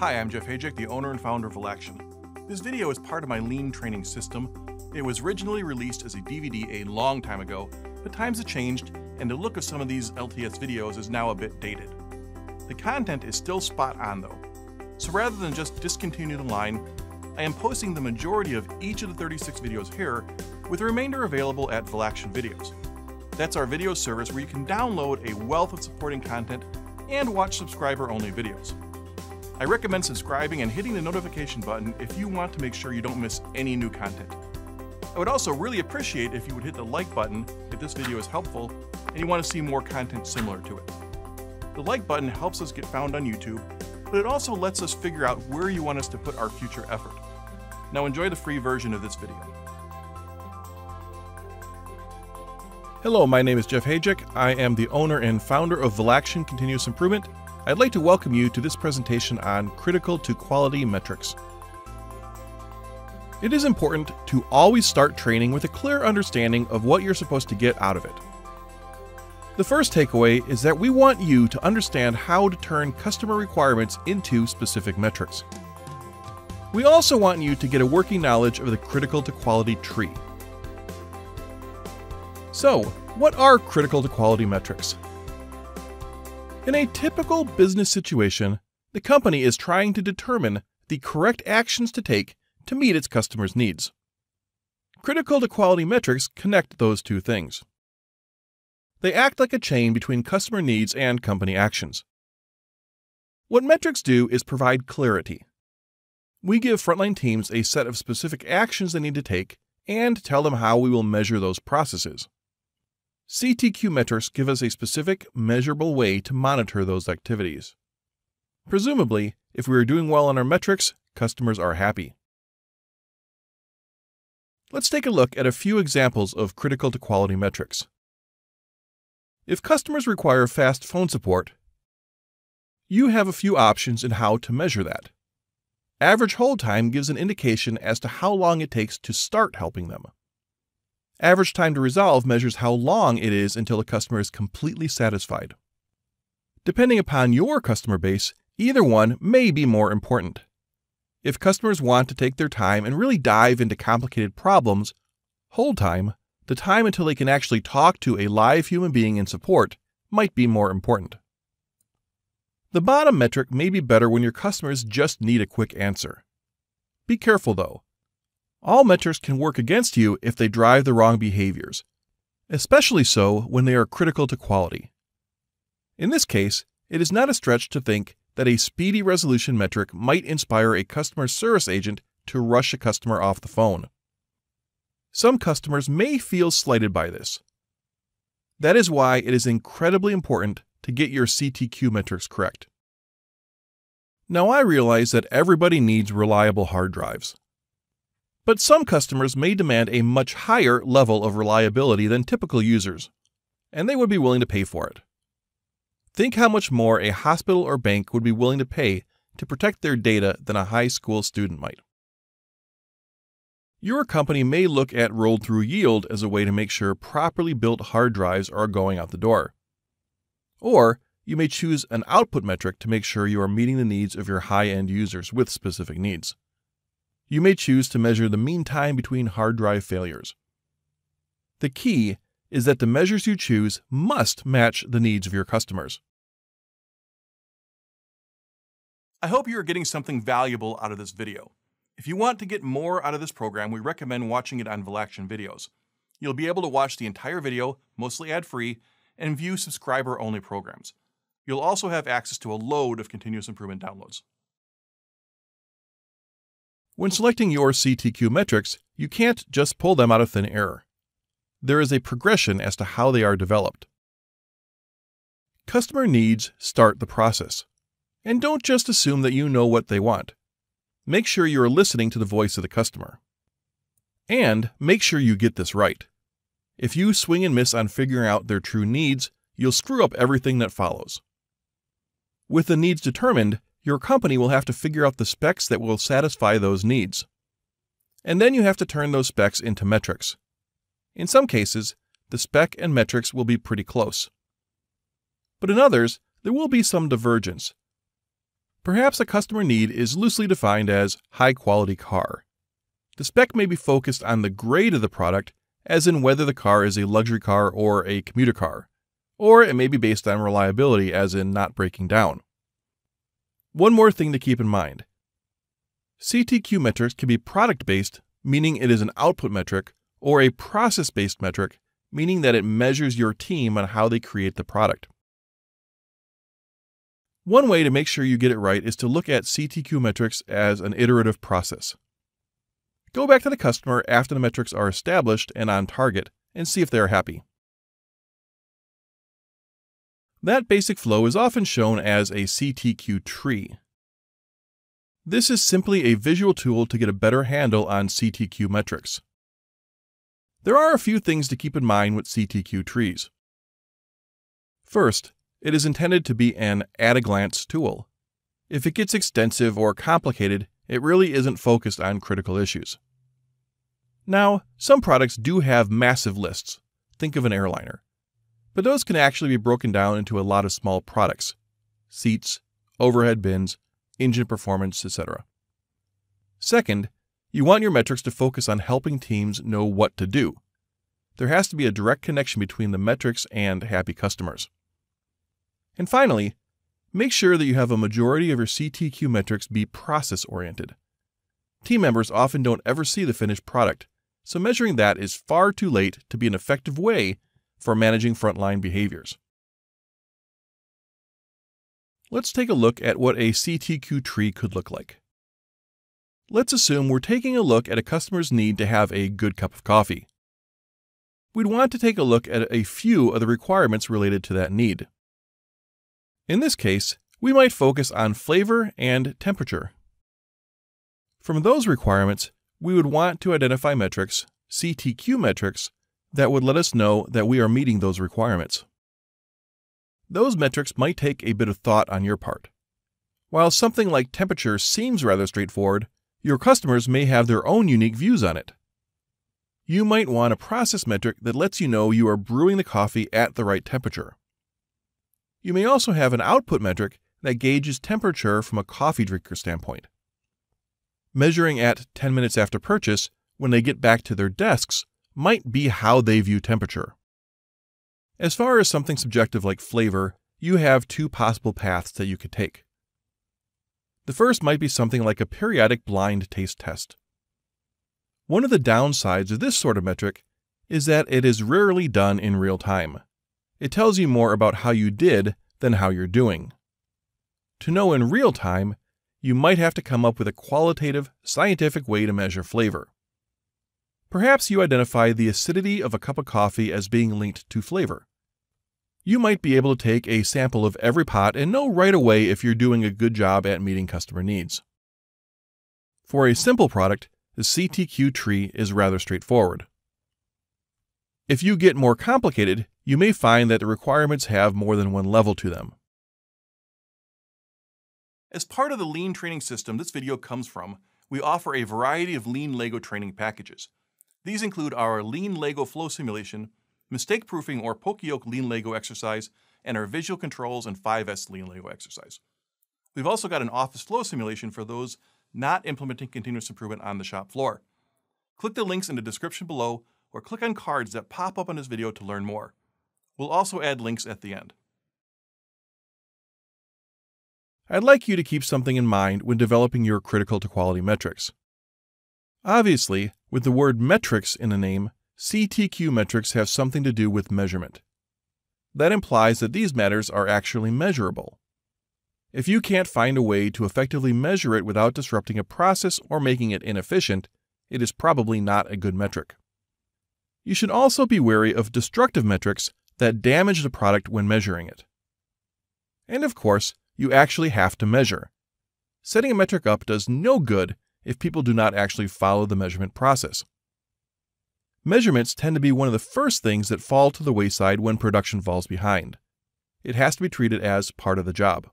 Hi, I'm Jeff Hajic, the owner and founder of Relaction. This video is part of my lean training system. It was originally released as a DVD a long time ago, but times have changed and the look of some of these LTS videos is now a bit dated. The content is still spot on though. So rather than just discontinue the line, I am posting the majority of each of the 36 videos here, with the remainder available at Velaction Videos. That's our video service where you can download a wealth of supporting content and watch subscriber-only videos. I recommend subscribing and hitting the notification button if you want to make sure you don't miss any new content. I would also really appreciate if you would hit the like button if this video is helpful and you want to see more content similar to it. The like button helps us get found on YouTube, but it also lets us figure out where you want us to put our future effort. Now enjoy the free version of this video. Hello, my name is Jeff Hajek. I am the owner and founder of Valaction Continuous Improvement, I'd like to welcome you to this presentation on critical to quality metrics. It is important to always start training with a clear understanding of what you're supposed to get out of it. The first takeaway is that we want you to understand how to turn customer requirements into specific metrics. We also want you to get a working knowledge of the critical to quality tree. So, what are critical to quality metrics? In a typical business situation, the company is trying to determine the correct actions to take to meet its customers' needs. Critical to quality metrics connect those two things. They act like a chain between customer needs and company actions. What metrics do is provide clarity. We give frontline teams a set of specific actions they need to take and tell them how we will measure those processes. CTQ metrics give us a specific, measurable way to monitor those activities. Presumably, if we are doing well on our metrics, customers are happy. Let's take a look at a few examples of critical to quality metrics. If customers require fast phone support, you have a few options in how to measure that. Average hold time gives an indication as to how long it takes to start helping them. Average time to resolve measures how long it is until a customer is completely satisfied. Depending upon your customer base, either one may be more important. If customers want to take their time and really dive into complicated problems, hold time, the time until they can actually talk to a live human being in support, might be more important. The bottom metric may be better when your customers just need a quick answer. Be careful though, all mentors can work against you if they drive the wrong behaviors, especially so when they are critical to quality. In this case, it is not a stretch to think that a speedy resolution metric might inspire a customer service agent to rush a customer off the phone. Some customers may feel slighted by this. That is why it is incredibly important to get your CTQ metrics correct. Now I realize that everybody needs reliable hard drives but some customers may demand a much higher level of reliability than typical users, and they would be willing to pay for it. Think how much more a hospital or bank would be willing to pay to protect their data than a high school student might. Your company may look at rolled through yield as a way to make sure properly built hard drives are going out the door. Or you may choose an output metric to make sure you are meeting the needs of your high end users with specific needs. You may choose to measure the mean time between hard drive failures. The key is that the measures you choose must match the needs of your customers. I hope you are getting something valuable out of this video. If you want to get more out of this program, we recommend watching it on Velaction videos. You'll be able to watch the entire video, mostly ad-free, and view subscriber-only programs. You'll also have access to a load of continuous improvement downloads. When selecting your CTQ metrics, you can't just pull them out of thin air. There is a progression as to how they are developed. Customer needs start the process. And don't just assume that you know what they want. Make sure you are listening to the voice of the customer. And make sure you get this right. If you swing and miss on figuring out their true needs, you'll screw up everything that follows. With the needs determined, your company will have to figure out the specs that will satisfy those needs. And then you have to turn those specs into metrics. In some cases, the spec and metrics will be pretty close. But in others, there will be some divergence. Perhaps a customer need is loosely defined as high quality car. The spec may be focused on the grade of the product, as in whether the car is a luxury car or a commuter car, or it may be based on reliability, as in not breaking down. One more thing to keep in mind. CTQ metrics can be product-based, meaning it is an output metric, or a process-based metric, meaning that it measures your team on how they create the product. One way to make sure you get it right is to look at CTQ metrics as an iterative process. Go back to the customer after the metrics are established and on target and see if they are happy. That basic flow is often shown as a CTQ tree. This is simply a visual tool to get a better handle on CTQ metrics. There are a few things to keep in mind with CTQ trees. First, it is intended to be an at-a-glance tool. If it gets extensive or complicated, it really isn't focused on critical issues. Now, some products do have massive lists. Think of an airliner. But those can actually be broken down into a lot of small products. Seats, overhead bins, engine performance, etc. Second, you want your metrics to focus on helping teams know what to do. There has to be a direct connection between the metrics and happy customers. And finally, make sure that you have a majority of your CTQ metrics be process-oriented. Team members often don't ever see the finished product, so measuring that is far too late to be an effective way for managing frontline behaviors. Let's take a look at what a CTQ tree could look like. Let's assume we're taking a look at a customer's need to have a good cup of coffee. We'd want to take a look at a few of the requirements related to that need. In this case, we might focus on flavor and temperature. From those requirements, we would want to identify metrics, CTQ metrics, that would let us know that we are meeting those requirements. Those metrics might take a bit of thought on your part. While something like temperature seems rather straightforward, your customers may have their own unique views on it. You might want a process metric that lets you know you are brewing the coffee at the right temperature. You may also have an output metric that gauges temperature from a coffee drinker standpoint. Measuring at 10 minutes after purchase, when they get back to their desks, might be how they view temperature. As far as something subjective like flavor, you have two possible paths that you could take. The first might be something like a periodic blind taste test. One of the downsides of this sort of metric is that it is rarely done in real time. It tells you more about how you did than how you're doing. To know in real time, you might have to come up with a qualitative, scientific way to measure flavor. Perhaps you identify the acidity of a cup of coffee as being linked to flavor. You might be able to take a sample of every pot and know right away if you're doing a good job at meeting customer needs. For a simple product, the CTQ tree is rather straightforward. If you get more complicated, you may find that the requirements have more than one level to them. As part of the lean training system this video comes from, we offer a variety of lean LEGO training packages. These include our Lean Lego Flow Simulation, Mistake Proofing or Pokeyoke Lean Lego exercise, and our Visual Controls and 5S Lean Lego exercise. We've also got an office flow simulation for those not implementing continuous improvement on the shop floor. Click the links in the description below or click on cards that pop up on this video to learn more. We'll also add links at the end. I'd like you to keep something in mind when developing your critical to quality metrics. Obviously, with the word metrics in a name, CTQ metrics have something to do with measurement. That implies that these matters are actually measurable. If you can't find a way to effectively measure it without disrupting a process or making it inefficient, it is probably not a good metric. You should also be wary of destructive metrics that damage the product when measuring it. And of course, you actually have to measure. Setting a metric up does no good if people do not actually follow the measurement process. Measurements tend to be one of the first things that fall to the wayside when production falls behind. It has to be treated as part of the job.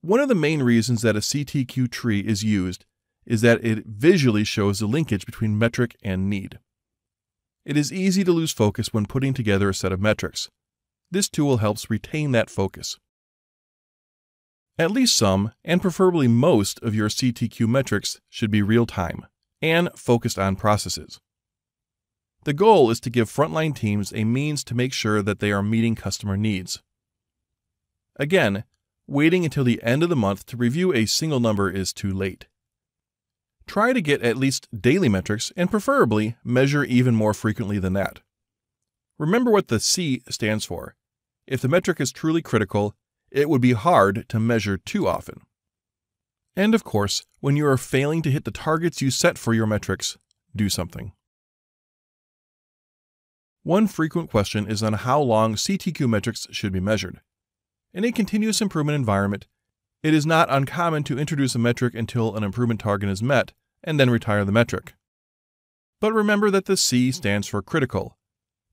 One of the main reasons that a CTQ tree is used is that it visually shows the linkage between metric and need. It is easy to lose focus when putting together a set of metrics. This tool helps retain that focus. At least some, and preferably most, of your CTQ metrics should be real time and focused on processes. The goal is to give frontline teams a means to make sure that they are meeting customer needs. Again, waiting until the end of the month to review a single number is too late. Try to get at least daily metrics and preferably measure even more frequently than that. Remember what the C stands for. If the metric is truly critical, it would be hard to measure too often. And of course, when you are failing to hit the targets you set for your metrics, do something. One frequent question is on how long CTQ metrics should be measured. In a continuous improvement environment, it is not uncommon to introduce a metric until an improvement target is met and then retire the metric. But remember that the C stands for critical.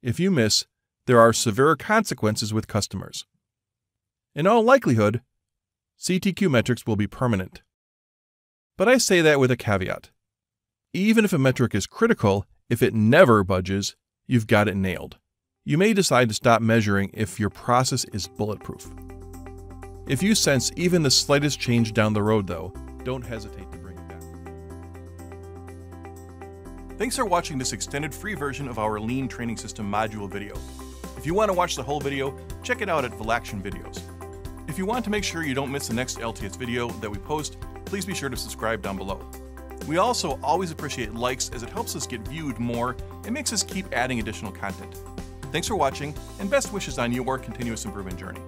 If you miss, there are severe consequences with customers. In all likelihood, CTQ metrics will be permanent. But I say that with a caveat. Even if a metric is critical, if it never budges, you've got it nailed. You may decide to stop measuring if your process is bulletproof. If you sense even the slightest change down the road, though, don't hesitate to bring it back. Thanks for watching this extended free version of our Lean Training System module video. If you want to watch the whole video, check it out at Valaction Videos. If you want to make sure you don't miss the next LTS video that we post, please be sure to subscribe down below. We also always appreciate likes as it helps us get viewed more and makes us keep adding additional content. Thanks for watching, and best wishes on your continuous improvement journey.